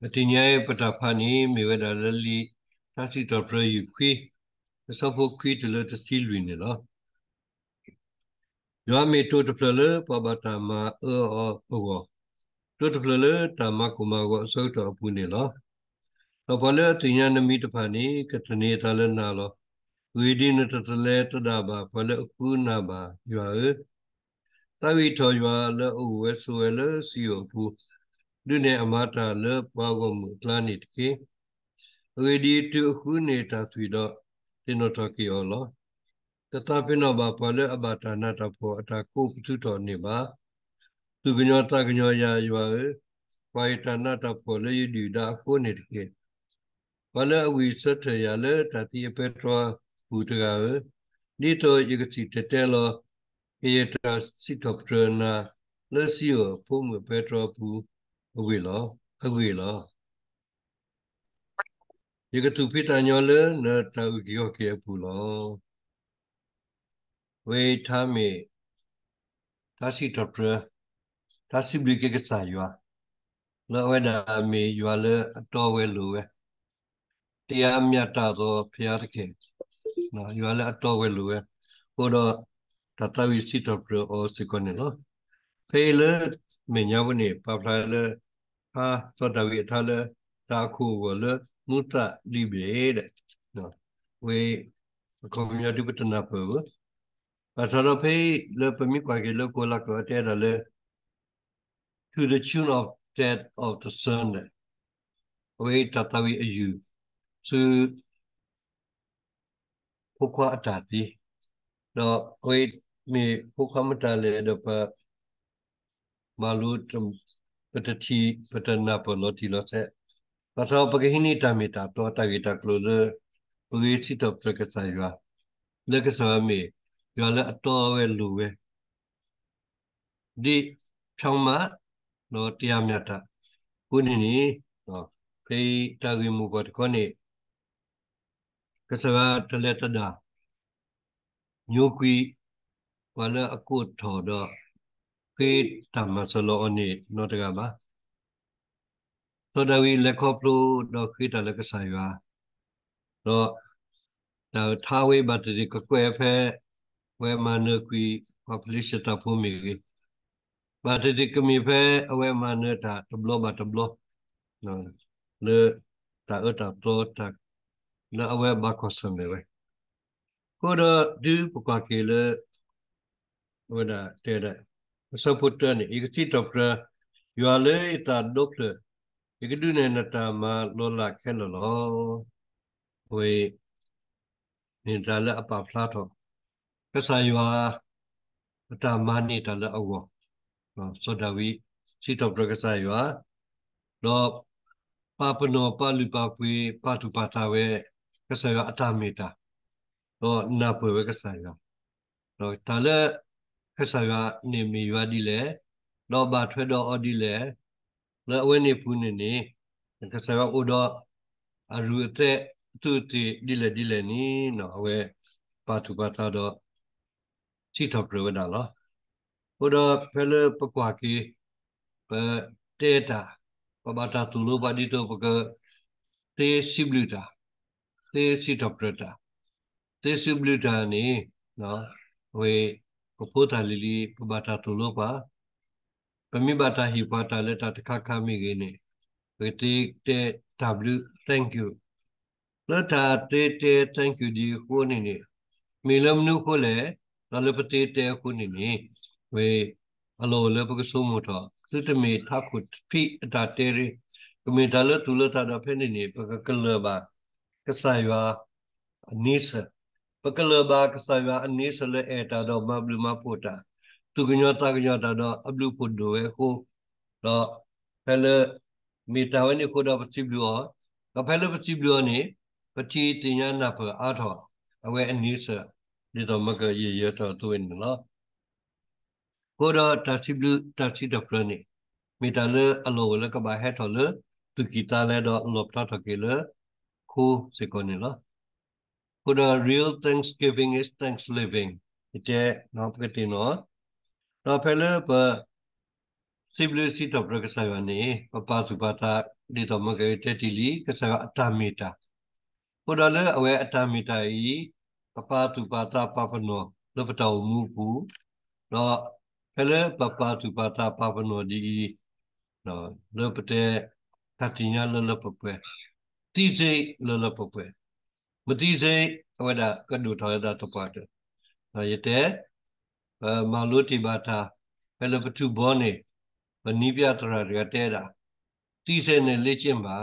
Matinyai patapani meweda lali tasi topra yukwi sapo kwi tula tasi lwini la. Ywa me to topra le paba tama e o ogo. To topra le tama kumago so to apune la. Tapa le tinya nami tapani katane tala na la. Widi na tatale tadaba pala uku na ba ywa e. Tawi to ywa le uwe suwe le siyo pu. ဒုနေအမတာလပါကမှုတလနိတကေဝေဒီတုခုနေတာသွီတော့တင်တော်တော်ကီော်လောတတပိနောဘာပလအဘတာနာတဖောအတာကိုပုထုတော်နေပါသူကညောတကညောယာယောဝိုင်တနာတဖောလေဒီဒါကိုနေတကေပလအဝိသတ္ထယလေတတိအပေတောဘုဒ္ဓကနိတောယကစီတတဲလောဧတစိတ္တပရနာလစီယောဖုံပေတောဘူး uwilo aguilo yeka tupi tanyole na ta ugiyo ke pulo we thame thasi thapra thasi blike ke saywa lo we da me ywa le ato we lo we tia mya ta so phya thake no ywa le ato we lo we ko do tatawi si thapra o sikone lo failure me nyawne pa phla le ဟာဆိုတာဝိထားလဲတာခုကိုလဲမုတ္တလိဘေတဲ့နော်ဝေကွန်မြူနတီပတနာပေပထရဖေးလဲပမိကွာကေလဲကိုလာကောတဲ့လဲ to the tune of that of the sun ဝေတတဝိအယူသူဖုခွာအတာတိတော့ဝေမေဖုခွာမတလဲတော့ပမလူတတိပတနာပလောတိလောဆက်ပထောပကိနိတမေတာတောတဝိတကလောလပဝိစီတပကဆာယောလကဆာမေယောလအတော်ဝဲလူဝဲဒီဖြောင်းမတော့တရားမြတ်တာခုနေနေတော့ဖေးတာဂိမူကတခနေကဆရာတလက်တဒါညိုကွီဝါလအကုထော်တော့ဖေးတမစလောအနေနောတကပါသောတဝီလက်ခေါပလိုတော့ခေတလက်ကဆိုင်ပါတော့တော့ထားဝေးဘတ်တဒီကကွယ်ဖဲဝဲမနကွီပပလစ်တာဖို့မီကြီးဘတ်တဒီကမီဖဲအဝဲမနတာတဘလဘတ်တဘလနော်လေတာအတာပလိုတာလာအဝဲဘတ်ကောဆမ်နေဝဲကိုတော့ဒီပကကေလေဝဒတဲ့တဲ့စပုတ္တနိဤကစီဒေါက်တာရွာလေတာဒုပလဤကဒုနေနတာမလောလခဲလောလောဝေနိဒါလအပဖလာထောကဆာရွာတာမနိဒါလအဝောနော်စောဒဝိစီဒေါက်တာကဆာရွာတော့ပါပနောပါလူပါပွေပါတုပါတာဝဲကဆာရွာအတမေတာတော့နာပွေဝဲကဆာရွာတော့ဒါလည်းဖက်ဆာကနေမီရွာဒီလေတော့ဘာထွက်တော့အော်ဒီလေလဲအဝဲနေဖူးနေနေကဆရာအိုတော့အရူတဲ့သူတီဒီလေဒီလေနီနော်အဝဲပါသူပါတာတော့ချီတော့ပြဝဒါလားဟိုတော့ဖဲလပကွာကီပတေတာပဘာတာသူလိုပါဒီတော့ပကတေစီဘလူတာတေစီတော့ပြတာတေစီဘလူတာနီနော်ဝေ kopota lili pabata tulopa pamibata hipata leta takaka migene pete te w thank you leta te te thank you di khone ne milam nu khole lalapati te khone ne we alo le pak so mo tho tutame thakut phi ata te re kame dal tulata da phene ne pakakal ba kasaywa anisa ကလဘာကဆာယာအနိစလေအတာတော့မဘလူမပိုတာသူကညောတာကညောတာတော့အဘလူပိုဒိုဝဲကိုတော့ဖဲလမီတာဝနေခိုတော့ပတိဘလူောကဖဲလပတိဘလူောနေပတိတင်ညာနာဖအာထောအဝဲအနိစဒီတော့မကရေရတော့သူဝင်နော်ကိုတော့တာစီဘလူတာစီဒပလနေမီတာလအလောလကဘာဟဲထောလသူကီတာလဲတော့လောပတာထကေလခိုးစေကောနေလား Buddha real thanksgiving is thanks living. Ite no pakati no. No pele pa siblu sita prakasaya ni papa subata di to magai te tili kasaya atamita. Buddha le awe atamita i papa subata papa no lo patau mu pu. No pele papa subata papa no di no lo pate katinya lo lo pape. Tijay lo lo pape. မတိစိဝဒကဒုထောယတာတပတ်နာယတေမာလုတိဘာသာဘယ်လိုပထုဘောနေမနိပြတရကတဲတာတိစိနဲ့လေ့ကျင့်ပါ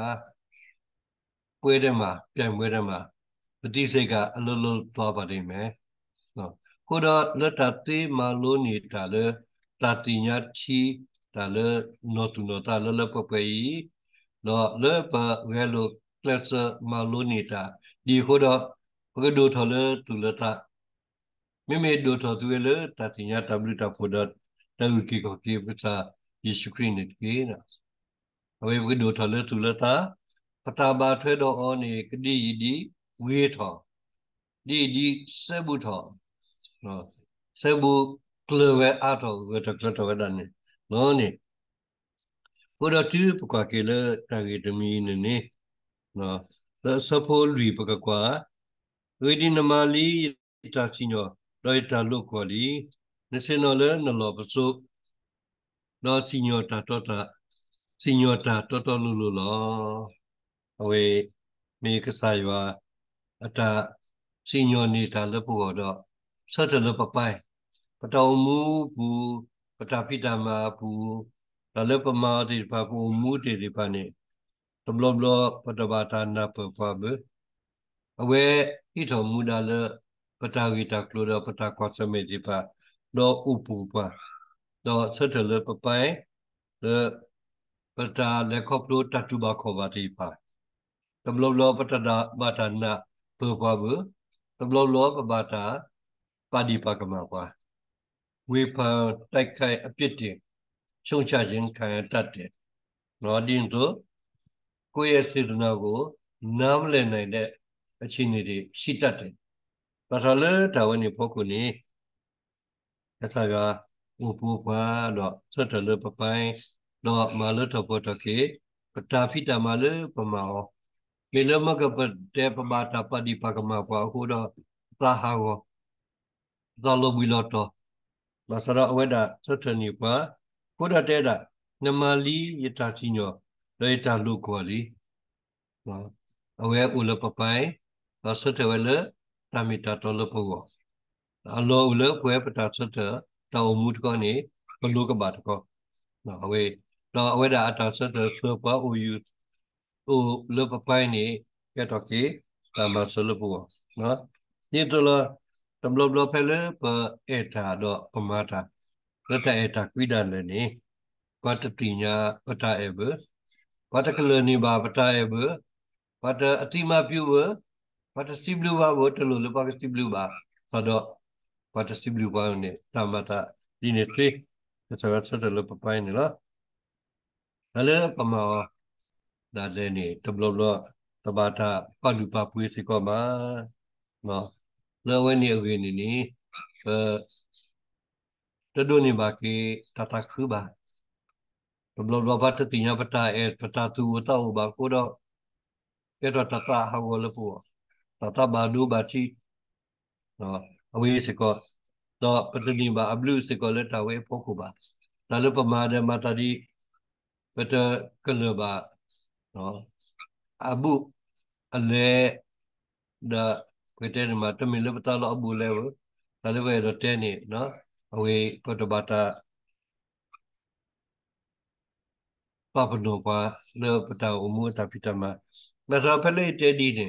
ပွဲတဲ့မှာပြိုင်ပွဲတဲ့မှာပတိစိတ်ကအလုံးလုံးသွားပါလိမ့်မယ်နော်ကိုတော့လတ္တတိမာလုနေတာလေတတိညာချီတာလေနောတုနောတာလလပပယီလောလေပဝဲလုကလစမာလုနေတာဒီခုတော့ဘကဒိုထော်လတူလတာမိမိဒိုထော်သူလေတတိညာတဘလတာဖို့တော့တူကီကိုပြေပစာယေရှုခရစ်နဲ့ကြီးနာအဝေဘကဒိုထော်လတူလတာပတာဘာထွဲတော့အောနေကတိဤဒီဝေးထော်ဒီဒီဆဘူထော်နော်ဆဘူကလဝဲအားတော်ဝတ်တော်တော်ဒန်နော်နိဘုရားတူပကွာကေလတာဂေတမီနေနော် la sapo lui paka kwa rudi namali ta sinyo roi ta lo kwa li ne se no le na lo pa so no sinyo ta to ta sinyo ta to to lu lu lo awe me ka sa ywa ata sinyo ni ta le pu go do sa ta le pa pai pa ta mu bu pa ta phi ta ma bu ta le pa ma ti pa bu mu ti ti pa ni ตำลมลอปฏิบัติทานนาเปิดความเบอเวอิถมุดาเลปตาวิตากลัวปตาความสมิจิปะดออุปูปะดอเสถเลปไปเลปตาและครอบรู้ตัจจุบาขวาติปะตำลมลอปตาบาทานาเปิดความเบอตำลมลอปบาทาปาดีปากมาปะဝေဖန်တိုက်ခိုက်အပြစ်တင်ရှုံချခြင်းခံရတတ်တယ်။နော်ဒီတို့ကိုယ့်ရဲ့စေတနာကိုနားမလည်နိုင်တဲ့အခြေအနေတွေရှိတတ်တယ်။ဘာသာလဲဒါဝန်ဒီပုဂ္ဂိုလ်နေအစားကဥပုပ္ပါတော့ဆက်တယ်လို့ပပိုင်းတော့မလထပေါ်တကေပတာဖိတမလပမောမေလမကပတေပမာတာပတိပကမပါဟုတော့ပရာဟောသလဘီလတော့မစရအဝဒသထနိပါကိုဒတေဒနမလီယတာချင်းညော reta lu kuali ma awe ule papai asete wele tamita tole pugo alo ule kue pata sete tau mut ko ni pelu ke bat ko na awe na awe da ata sete sopa uyu u le papai ni ke toki tama sele pugo na ni tole tamlo lo pele pe eta do pemata Rata eta kuidan ni kwatatinya pata ebe particularly ba bataya bu but atima pyu bu but stiblu ba bu to lo lupa stiblu ba so do but stiblu ba ne tamata dine tri so that so lo pa pai ne lo hale pa ma da le ni to blo blo ta ba ta pa lu pa pui si ko ma no lo wen ni ogin ni ni တဒုန်ဘာကေတတခုဘာ Belum dapat tetinya peta eh peta tu tahu bangku dok. Kita tata hawa lepu. Tata badu baci. No, awi seko. To petani ba ablu seko leta we poku ba. Lalu pemada mata di peta kele ba. No, abu ale da kita ni mata milu peta lo abu level. Lalu we roteni no. Awi kota bata papadoppa lepata umuta pitama nasa pele tedi ne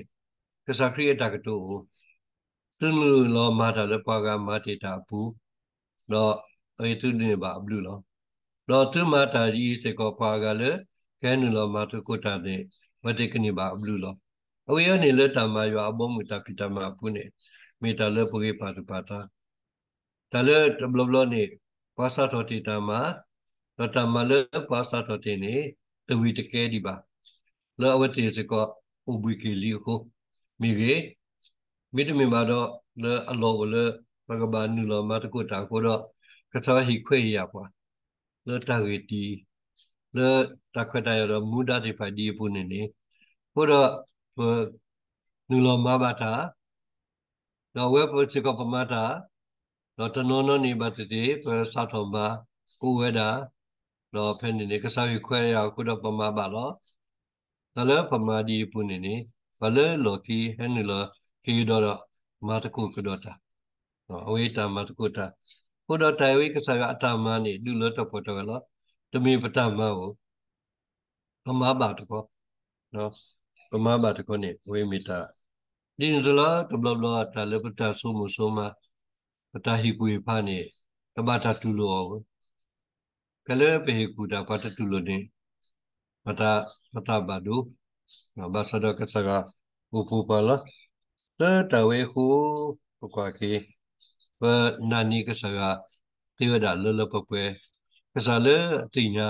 kasa kriya takato tunu lo mata lepaga mati tapu lo itu ne ba blu lo lo tu mata ji se ko paga le kenu lo mata kota de mate kini ba blu lo awiya ne le tama yo abom muta pitama pune meta le puge patupata tale bloblo ne pasatote tama လောတမလပါစာတော်တင်နေတဝီတကဲဒီပါလောအဝတိစကောအဘွေကလီကိုမိကေမိတမင်ပါတော့လောအလောကလဘဂဗန်နုလောမတကုတာကိုတော့ကစားဟိခွေရပွားလောတဝီတီလောတခွတရတော့မူဒတိဖိုင်ဒီပုန်နေဟိုတော့နုလောမဘာတာတော့ဝဲပုစကောပမတာတော့တနောနောနေပါတတိပစာတော်ပါကိုဝဲတာလောဖဲနေနေကစားရခွဲရကုဒပမဘာလောသလပမဒီပုနေနေဘလလောကီဟဲနေလောကီဒေါ်ရမာတကုကုဒတာနော်အဝေးတာမာတကုတာကုဒတိုင်ဝိကစားရအတာမနေလူလောတပေါ်တော်လောတမေပတမကိုပမဘာတကောနော်ပမဘာတကောနေဝေမီတာဒီနဒလာတဘလဘလာတာလပတာဆုမဆုမပတာဟီကွေဖာနေတဘာတာတူလောကလေပေကူတာပတတုလို့နေပတာပတာဘဒုဘာစဒကစကဥပပလာတတဝေခုပကွာကေပနာနီကစကတိဝဒလလပပွဲကစလေတိညာ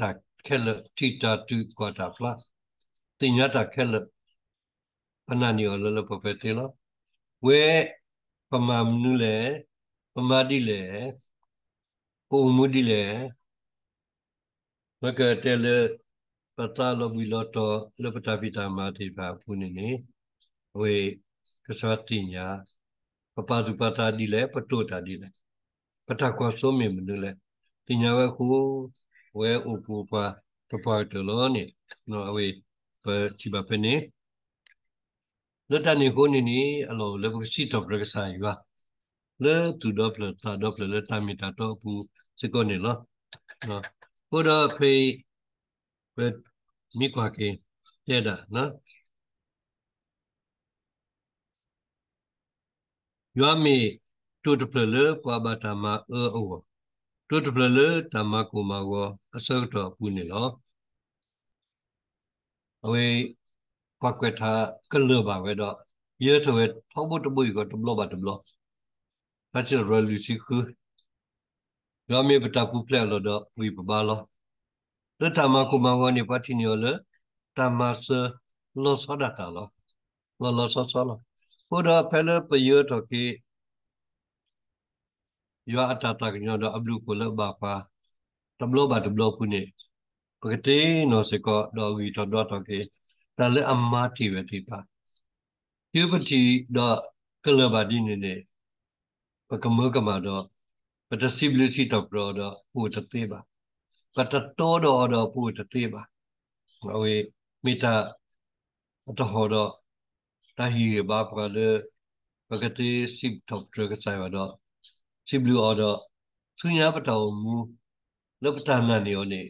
တခဲလတိတာတုကွာတာဖလားတိညာတခဲလပနာနီလလပပွဲတေလဝေပမမနုလေပမတိလေ umudile maka tele patalo biloto lepata pita mati ba punini we kesatinya papatu pata dile petu tadi le pata kuasa menu le tinya we ku we upu pa tepat dulu ni no we perciba peni Letani kuni ni alo lepas si top reksa juga le tu dop le ta dop le le tamita topu sikoni lo koda pe pe mi kwa ke teda na yami tutu plele kwa batama e owa tutu plele tamakuma wo asoto puni lo awe kwa kweta kele ba we do ye to we thobo to bui ko to blo ba to blo ဘာချရလူစီခုရောမေပတပုဖလက်လို့တော့ဝိပပါလောတတမကုမောင်ကနေပတိညောလေတမစလောစဒတာလောလောလောစောစောလောဘုဒ္ဓဖဲလပယောတော်ကိယောအတတကညောတော့အဘလူကိုလဘပါတဘလောပါတဘလောခုနေပကတိနောစကောတော်ဝီတော်တော်တော်ကိတလည်းအမတိပဲဒီပါယုပတိတော့ကလဘဒီနေနေပကမောကမာတော့ but the stability တော့တော့တော့ပို့တေးပါကတတော်တော့တော့ပို့တေးပါဟိုမိတာတော့တော့တဟီဘာပါလေပကတိစိပ်တော့ကြဆိုင်တော့စိဘလူတော့သူညာပတော်မူလောပတနာနေောနေ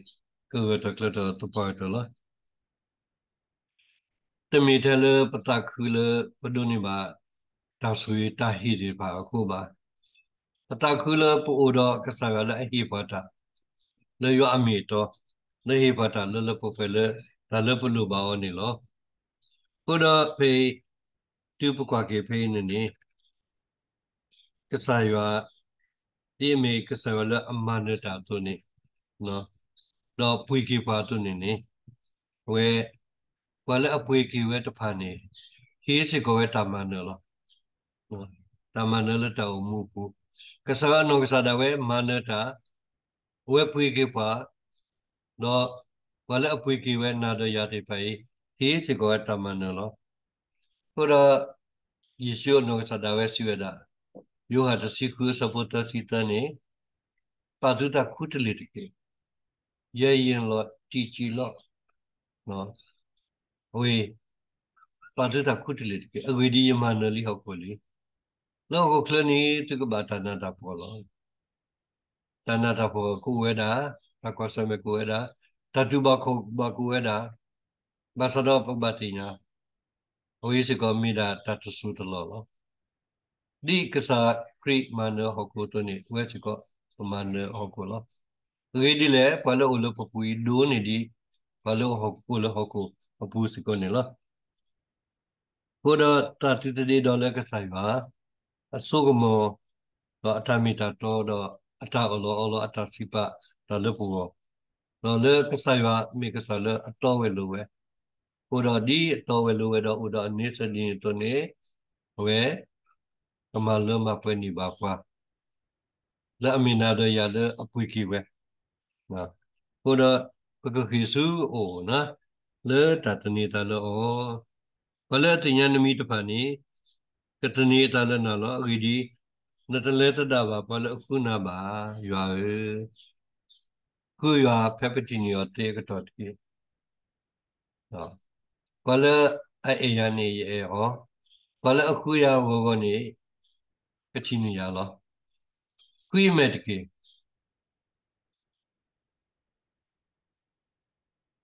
ကိုတော့ကလတော့တပါတော့လားတမီတယ်ပတခုလေပဒုန်ဘာတဆွေတဟီဒီပါအခုပါတတခုလပူတော့ကဆာကလည်းဟိပါတာလေရအမီတော့လေဟိပါတာလလပဖဲလေဒါလပလူပါဝနေလောဘုဒ္ဓဖေတူပကွာကေဖေနေနေကဆာရဒီမီကဆာလအမနတာတို့နေနော်တော့ပွေကေပါတို့နေနေဝဲဝလအပွေကေဝဲတဖာနေဟေးစကောဝဲတာမန်နော်တာမန်လည်းတောက်မှုဘူး kasara no kasada we manata we pui ke pa no wala pui ke we na da ya de pai he se ko ta man lo ko da yesu no kasada we si we da yo ha ta si khu sapota si ta ne pa du ta khu te le de ke ye yin lo ti chi lo no we ပါဒတာခုတလေတကယ်အဝေဒီယမနလီဟောက်ကိုလေလောကခလနီတုကဘာတနာတာပေါ်လောတနာတာပေါ်ကိုဝေဒာဘကောစမေကိုဝေဒာတတုဘခုဘကိုဝေဒာဘာသဒောပဘတိညာဝိစကောမိဒာတတဆုတလောလောဒီကစားခရိမနဟကုတနိဝေစကောမနဟကုလောရေဒီလေပလောလပပူဒိုနေဒီပလောဟကုလဟကုအပူစကောနေလောဘုဒ္ဓတတိတေဒောလကဆိုင်ပါအစုကမောတော့အထမီတာတော့တော့အထအလောအလောအထစီပတော့လို့ပူတော့တော့လေကစားရမိကစားလေအတော်ဝဲလို့ပဲဟိုတော့ဒီအတော်ဝဲလို့ပဲတော့ဟိုတော့အနေစတင်တော့နေဝဲကမလောမပွဲနေပါကွာလက်အမီနာတော့ရလေအပွေကြီးပဲနော်ဟိုတော့ပကခိစုအိုနော်လေတတနေတာလောဘလတ်တညာနမီတဖန်နေကတနီတလနာလောအဂီဒီနတလဲတတာပါပလခုနာပါရွာရခုရွာဖက်ပတိနီယောတေကတော့တိနော်ပလအေယနီယေရောပလအခုရဝဂနီကတိနီယာလောခွေမက်တကေ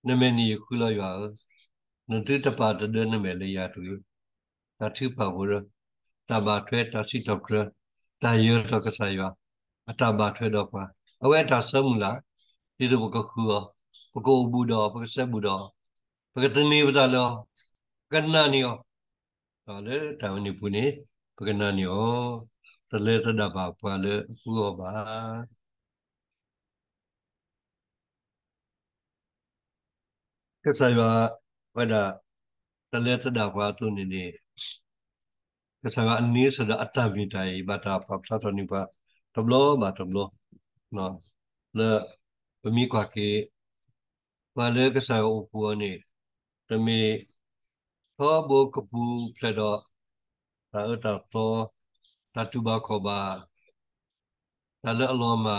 နမနီခုလောရွာနတိတပါတဒနမဲလေရတူသတိပါဘောတဘာထွဲတစီတော့ကရတာယောတော့ကဆာယောအတဘာထွဲတော့ကွာအဝဲတာဆုံးမလားဒီလိုကခုောပကိုဘူးတော့ပကဆက်ဘူးတော့ပကတနေပဒါလောကနနီယောတော်လေတာဝနိပုနေပကနနီယောတလေတဒဘာပွာလေခုောပါကဆာယောဝဒတလေတဒဘာသူနေနေ kesanga ani sada atta mitai bata papsa to nipa tablo ba tablo no le pemi kwa ke ma le kesanga upu ani temi tho bo kapu pledo ta uta to ta tuba ko ba ta le alo ma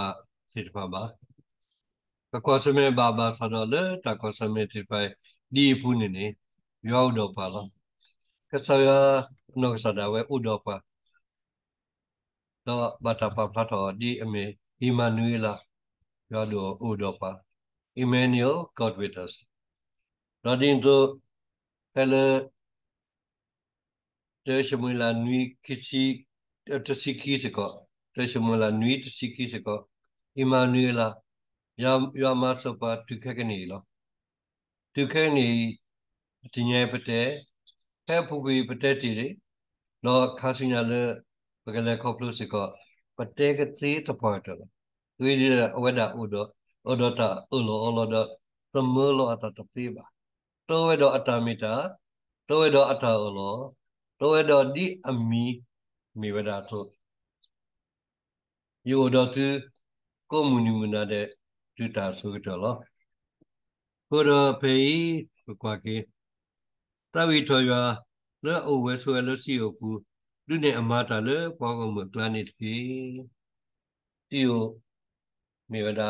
sit pa ba ta kwa seme ba ba sada le ta kwa seme tipai di pu ni ni yo do pa lo kesaya no kesada we udah pa lo bata pa pato di eme Immanuela yado udah pa Emmanuel God with us radin to hele de shemula nui kisi to siki se ko de shemula nui to siki se ko Immanuela ya ya maso pa tukekani lo tukekani tinye pete တဲ့ဖူကီပတက်တီလေလောခါစင်ရလေပကလေခေါပလုစကပတဲကတိတပတ်တော်သွေးရအဝဒဥဒဥဒတာဥလောအလောဒသမလောအတတပိပါတောဝေဒအတမီတာတောဝေဒအတဥလောတောဝေဒဒီအမီမိဝဒသုယောဒတုကိုမူနီမနာတဲ့ဒုတာဆိုကြတော့လောဘုရပေကွာကေသဝိထောယလောအဝဲဆွဲလောစီယောကူလူနေအမတာလေဘောကောမကလနိတိတီယိုမေဝဒ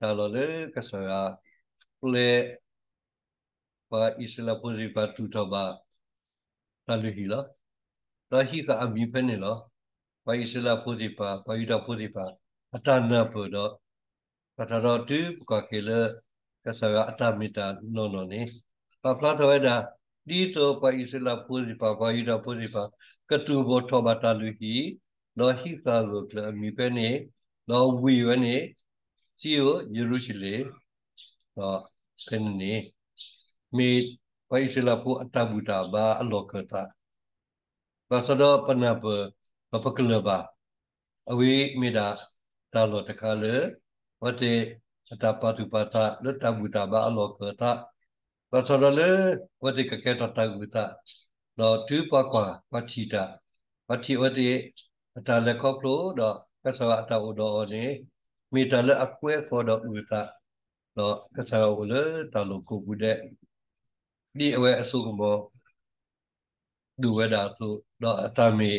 ဒါလောလေကဆရာလေပါဣစလာပုရိပါတူတဘာတလူဟီလာတဟိကအမီဖဲနေလောပါဣစလာပုရိပါပါယုဒပုရိပါအတနာပုတော့ပထရတူပကကေလကဆရာအတမီတာနောနောနေပပလာထဝဲဒါ Dito pa isila puzi pa pa yuda puzi pa katubo thobata luhi no hika lukla mi pene no wiwa ne siyo yerushile no penne me pa isila pu atabuta ba alokata basado panapa papakalaba awi meda talo takale wate atapatupata lutabuta ba alokata ဘာသာလဲဝတိကကဲတော်တကူတာတော့တူပကွာဝတိတာဝတိဝတိအတလက်ခေါပလို့တော့ကဆဝအတဝတော်နေမိတလက်အကွဲခေါ်တော်ဥတာတော့ကဆဝလေတလူကိုဘူးတဲ့ဒီအဝဲအစုကမောဒူဝဲတာသူတော့အတမေ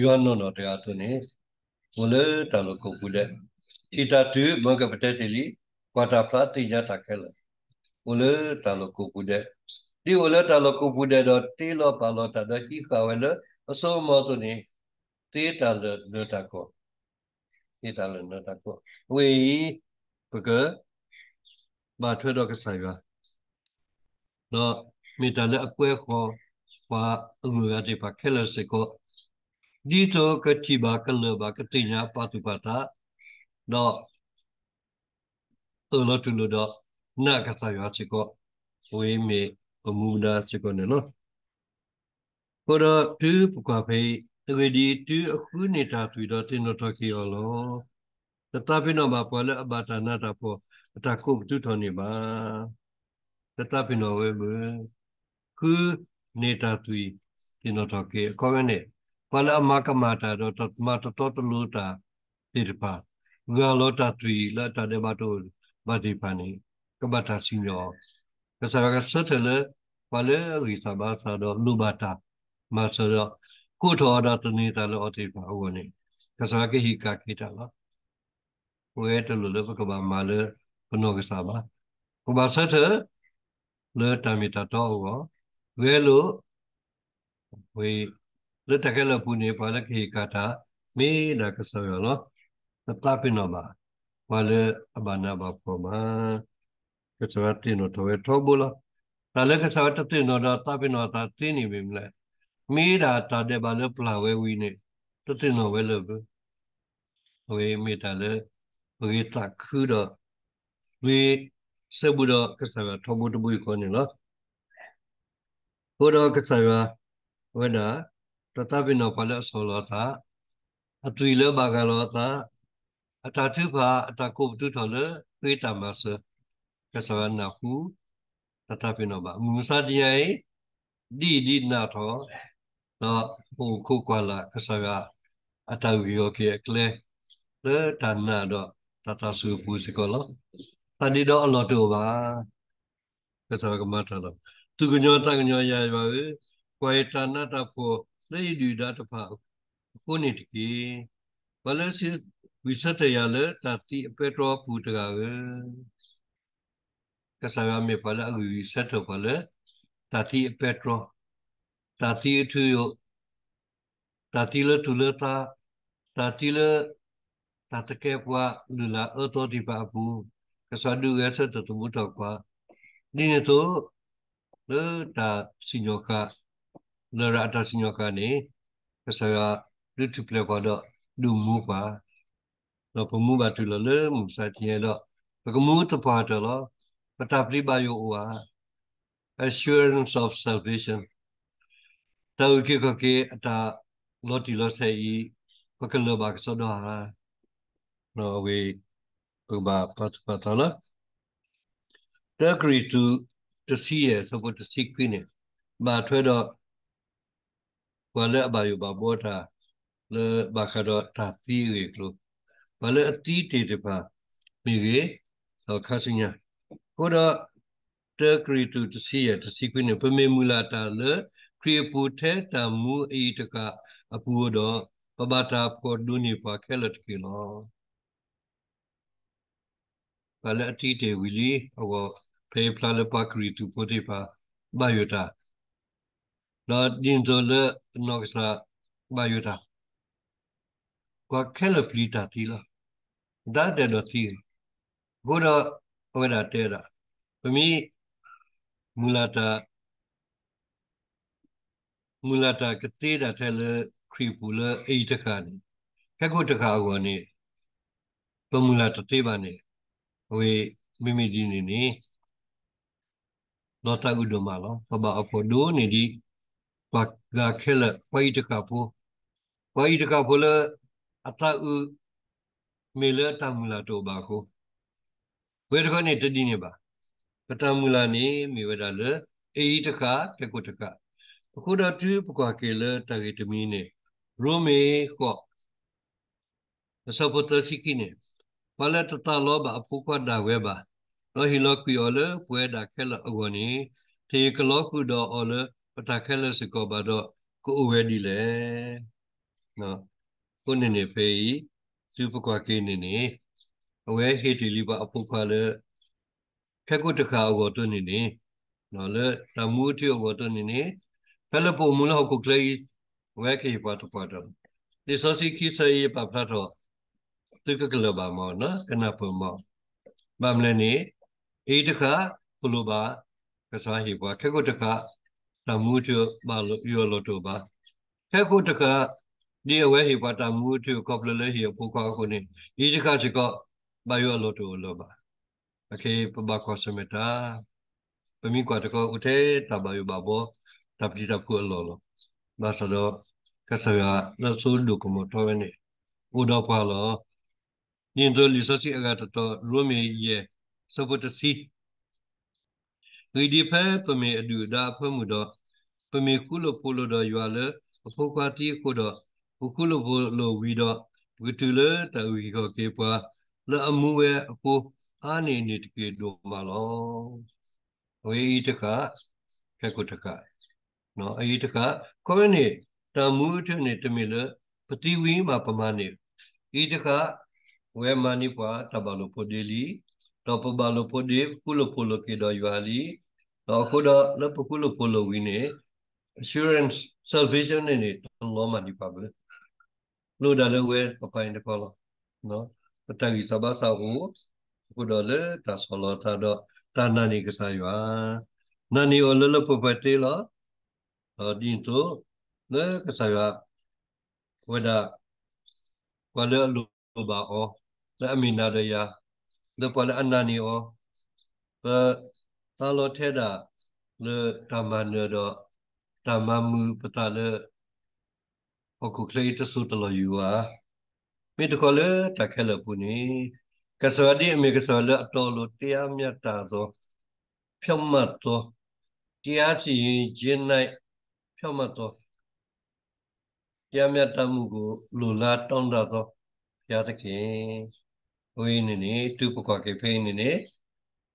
ယောနုံတော်တရားသူနေဝလေတလူကိုဘူးတဲ့ဒီတာတူမကပတဲ့တလီကွာတာဖလာတိညာတာကဲလား ule talo kupude di ule talo kupude do ti lo palo ta do hi kawele so mo to ni ti talo no ta ko ti talo no ta ko we pege ma thwe do ka sa ya no mi ta le akwe kho pa ngu ga ti pa khela se ko di to ka chi ba ka le ba ka ti nya pa tu pa ta do lo tu lo do နာကစားရချေကောဝေးမေအမှုဒါချေကောနော်ကိုတော့တူပကဖေးတကယ်ဒီတူအခုနေတာတွေ့တော့တင်းတော့တော်ကီရောလောတတပိနောမှာပေါ်လဲအပါတာနာတာပေါ်အတကုတူထော်နေပါတတပိနောဝေဘခုနေတာတွေ့တင်းတော့တော်ကီအကောင်းနေပေါ်လဲအမကမာတာတော့တမတော်တော်တလူတာတိရပါဂါလောတာတွေ့လာတာတဲ့ဘာတို့ဘာဒီပါနေ kebata sinyo kesara setele pale risa basa do lubata masa do kuto ada tani talo oti pa uone kesara ke hika kita lo we telu le keba male peno kesaba keba sete le tamita to uo we lo we le takela pune pale ke hika ta me da kesara lo tetapin nama pale abana bakoma kasavattino tove trobula tale kasavattino da tapino ta tini bimle mira ta de bale plawe wine tutino vele oge mi tale oge ta khuda lui sebuda kasava thobu tu bui kone la hoda kasava wena tatapino pale solota atuile bagalo ta atatu pha atakup tu thole pita masa kesawanahu tetapi noba musa dia di di na tho no pu ku kwala kesaga atau yo ke kle le tanna do tata su pu sikolo tadi do lo do ba kesaga kamata lo tu gnyo ta gnyo ya ba we kwai tanna ta po le di da ta pa ku ni ti ki ba le si wisata ya le tati petro pu ta ga we kasagame pala agui seto pala tati petro tati tu yo tati le tu le ta tati le tatake pwa lula oto di pa bu kasadu ga seto tu bu ta kwa ni ne to le ta sinyoka le ra ta sinyoka ni kasaga lu tu ple kwa do du mu kwa တော့ပမှုပါတူလလေမူစာကျဲတော့ပကမှုတပါတလား Patapribayoa, assurance of salvation. Tauki koke ata loti losei pakalo baksodoha. No we uba pat patala. Agree to to see it, so to see queen. Ba twedo wala bayo babota le bakado tati weklu. Wala ati te pa. Mige, so kasinya. ကိုတော့တကရီတူတစီရတစီကွင်းပမေမူလာတာလေခရီပူထဲတမူအီတကအပူတော့ပပတာဖို့ဒူနီပါခဲလတ်ကီလောဘာလအတီတေဝီလီအောဖေဖလာလပါခရီတူပိုတေပါဘာယတာတော့ဒင်းဇောလေနော့ဆာဘာယတာကွာခဲလပလီတာတီလာဒါတဲ့တော့တီဘုရားဟောတာတဲတာပမိမူလာတာမူလာတာကတိတာထဲလေခရီပူလေအိတခါနေခက်ကုတ်တခါကောနေပမူလာတတိပါနေဟိုမိမိဒီနေနေတော့တဥဒမလောပဘာအဖို့ဒိုနေဒီပတ်ကခဲလပိုက်တကပူပိုက်တကပူလအတဥမေလတမူလာတောဘာကိုဝေတခနေတတိနေပါပတမူလာနေမိဝဒါလေအေတခတကုတခအခုတော့တူပကွာကေလတရီတမီနေရိုမေခောသစပတစီကိနေပလတ်တလောဘပုကဒါဝေဘာလောဟီလောကွီောလေပွဲဒါခဲလအဂောနီတေကလောကုဒောအောလေပတခဲလစကောဘာတော့ကိုအဝဲဒီလေနော်ကိုနေနေဖေးသူပကွာကေနေနေအဝဲဟေတီလီပါအပုခါလေခက်ကုတခါဝတ်နေနေနော်လေတမူတီဝတ်နေနေဖဲလပိုမူလဟုတ်ကုကလေးဝဲခေပါတပတ်တော့ဒီစောစီခိဆေးပါဖတ်တော့သူကကလဘာမောနော်ကနပမောမမလနေအေးတခါဘလိုပါကစားဟေပါခက်ကုတခါတမူတီပါလို့ရောလို့တော့ပါခက်ကုတခါဒီအဝဲဟေပါတမူတီကောပလလေဟေပုခါခုနေဒီတခါစကော bayo lo to lo ba ake pa ko semeta pemi kwa to ko ute ta bayo ba bo ta pi ta ku lo lo ba sa do ka sa ya na so lu ko mo to ne u do pa lo nin do li sa si aga to to lu mi ye so po ta si ri di pa pa me adu da pa mu do pa me ku lo po lo do ywa le po kwa ti ko do ku lo lo wi do ဝိတုလတဝိခောကေပလအမှုရဲ့အကိုအာနေနေတကေတို့မှာလောဝေဤတကကကုတကနော်အေဤတကကိုယ်နေတမှုထနေတမီလပတိဝီမှာပမာနေဤတကဝေမနိပါတဘလိုပိုဒေလီတော့ပဘလိုပိုဒေကုလပိုလကေတော့ယွာလီတော့ခုတော့လပကုလပိုလဝီနေ assurance salvation နေနေတော့လောမနိပါဘလို့ဒါလည်းဝဲပပိုင်းတကောလောနော် petang isaba sawu kudole ta solo ta do ta nani kesaywa nani olele popete lo dinto ne kesaywa wada wala lu ba o le amina de ya le pala anani o pe ta lo the da le tamane do tamamu petale အခုခလေးတဆူတလို့ယူပါမေတ္တခောလေတခဲလပုနေကဆောဒီအမေကဆောလအတော်လိုတရားမြတ်တာသောဖြောင့်မတ်သောတရားစီရင်ခြင်း၌ဖြောင့်မတ်သောတရားမြတ်တမှုကိုလိုလားတောင်းတသောဘုရားသခင်ဝိနေနေသူပကောကေဖိနေနေ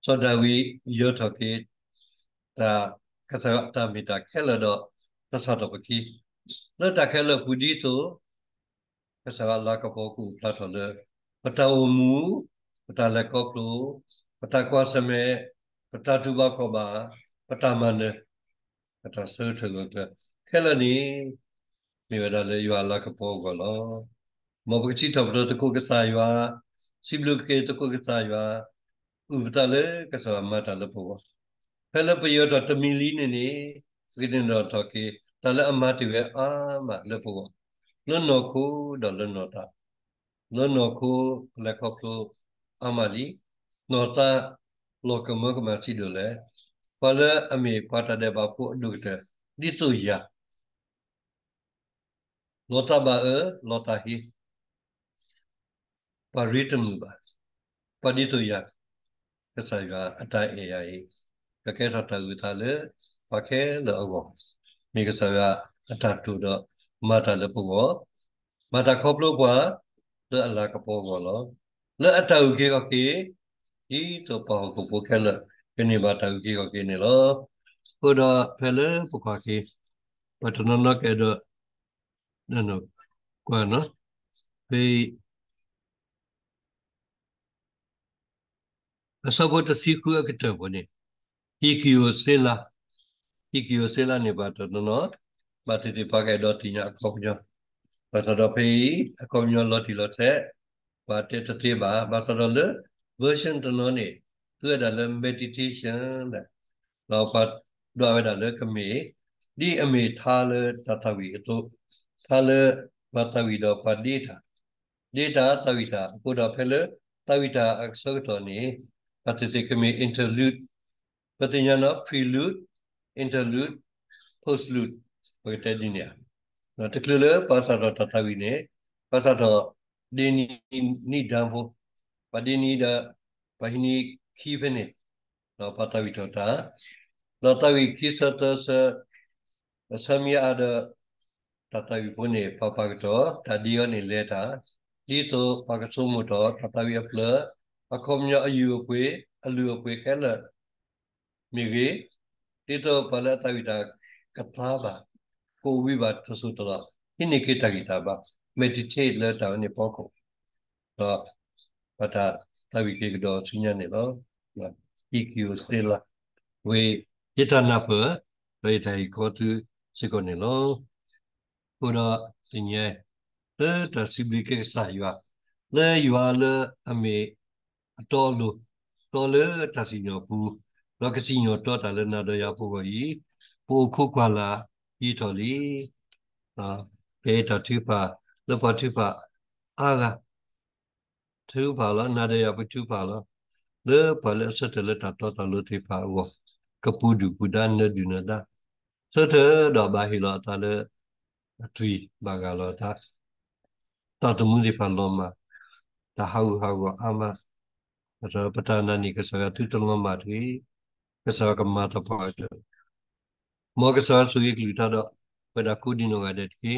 သောတဝိယောထကေတာကသရတမိတာခဲလတော့သသတပကိလတခဲလပုဒီတော pesawat la kapoku platole peta umu peta lekoplu peta kuasame peta duba koba peta mana peta sertelota kelani ni wada le yua la kapoku lo mo pekci tabro teku kesa yua siblu ke teku kesa yua ubta le kesa mata le po pele peyo to temili ni ni sikidin do toki tala amati we ama le po လွန်တော်ခုတော့လွန်တော်တာလွန်တော်ခုလက်ခေါခုအမလီနော်တာလောကမကမရှိတော့လေပလအမေပတတဲ့ဘာဖို့ဒုတဲ့ဒီသူရလောတာဘာလောတာဟိပရိတမဘာပဒိတုယကစားရအတိုင်အေရဤကကဲထတာလူသားလေပခဲလောဘောမိကစားရအတတူတော့ mata le pugo mata khoplo kwa le ala ka po go lo le atau ke ko ke i to pa ko po ke le ke ni mata ke ko ke ni lo ko da pe le pu ko ke pa to no no ke do no no kwa no pe အစဘောတစီခုအကတဘောနေဟီကီယိုဆေလာဟီကီယိုဆေလာနေပါတော့နော် matiti pakai dotinya akomnyo masado pei akomnyo loti lote mate tetiba masado le version tenone tu ada le meditation da lawa dua ada le kami di ame thale tatawi itu thale matawi do padita data tawita buddha phele tawita aksogtoni patite kami interlude patinyana prelude interlude postlude Begitu dunia. Nah, terkelele pasal dah tatawi ni, pasal dah dini ni dampu, pada ni dah pahini kiri ni. Nah, patawi tu dah. Nah, tawi kisah tu se sami ada tatawi punya papa itu, tadi orang ni leta. Itu pakai semua tu tatawi apa? Aku punya ayu kue, alu kue keler. Miri, itu pada tawi dah kata lah. ကိုဝိပါထဆုတလားဟိနိကေတကိတာပါ meditate လဲတာနေပေါ့ကိုတော့ဘာသာတဝိကေကတော့စဉ်းညာနေတော့ EQ စေလာဝေယတနာပဝေတိုင်ကိုသူစေကုန်နေလို့ဘုရားသင်ရဲ့တသိဘိကေစာယွာလဲယွာလဲအမေအတော်လို့တော်လဲတသိညောဘူးလောကစီညောတော်တာလဲနာတော့ရဖို့ကိုဤပိုခုခွာလာဤတော်လီအာဘေတတုပလဘတုပအာဂသူပါလနာရယပတုပါလလေပါလစတလတတတလတိပါဝကပုဒုပုဒန်နဒုနဒစတဒဘာဟိလတလအထွီဘာဂလောတတတမှုဒီပါလောမတဟောဟောအမရပတနာနိကစကတုတလမတိကစကမတပါတမောကဆန်ဆူရီကလူတာတော့ပဒါကူဒီနိုကတဲ့တီ